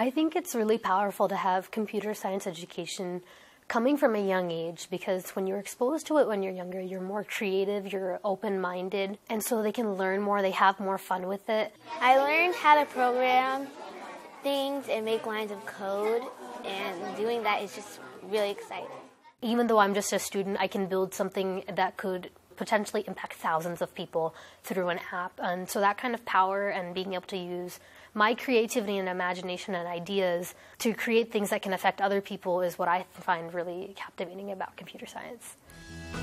I think it's really powerful to have computer science education coming from a young age because when you're exposed to it when you're younger, you're more creative, you're open minded, and so they can learn more, they have more fun with it. I learned how to program things and make lines of code, and doing that is just really exciting. Even though I'm just a student, I can build something that could potentially impact thousands of people through an app. And so that kind of power and being able to use my creativity and imagination and ideas to create things that can affect other people is what I find really captivating about computer science.